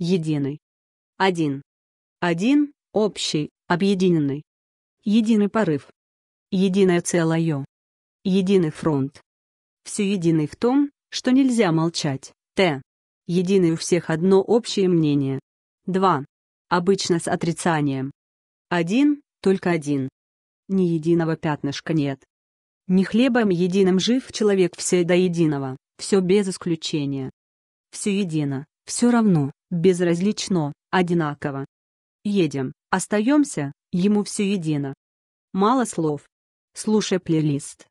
единый. Один. Один, общий, объединенный. Единый порыв. Единое целое. Единый фронт. Все единый в том, что нельзя молчать. Т. Единое у всех одно общее мнение. 2. Обычно с отрицанием. Один. Только один. Ни единого пятнышка нет. Ни хлебом единым жив человек все до единого, все без исключения. Все едино, все равно, безразлично, одинаково. Едем, остаемся, ему все едино. Мало слов. Слушай плейлист.